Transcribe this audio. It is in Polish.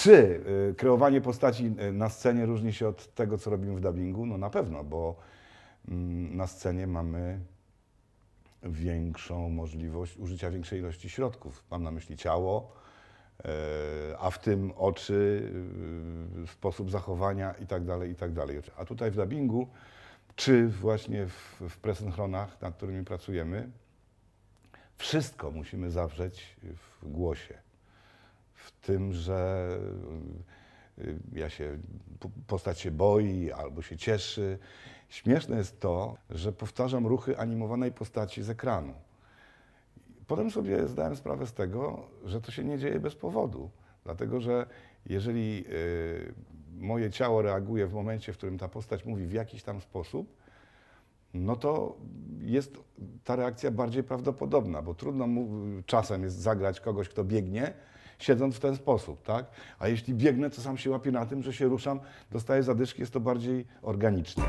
Czy y, kreowanie postaci y, na scenie różni się od tego, co robimy w dubbingu? No na pewno, bo mm, na scenie mamy większą możliwość użycia większej ilości środków. Mam na myśli ciało, e, a w tym oczy, y, sposób zachowania itd., tak itd. Tak a tutaj w dubbingu, czy właśnie w, w presynchronach, nad którymi pracujemy, wszystko musimy zawrzeć w głosie tym, że y, ja się, postać się boi albo się cieszy. Śmieszne jest to, że powtarzam ruchy animowanej postaci z ekranu. Potem sobie zdałem sprawę z tego, że to się nie dzieje bez powodu, dlatego że jeżeli y, moje ciało reaguje w momencie, w którym ta postać mówi w jakiś tam sposób, no to jest ta reakcja bardziej prawdopodobna, bo trudno mu czasem jest zagrać kogoś, kto biegnie, siedząc w ten sposób, tak? A jeśli biegnę, to sam się łapię na tym, że się ruszam, dostaję zadyszki, jest to bardziej organiczne.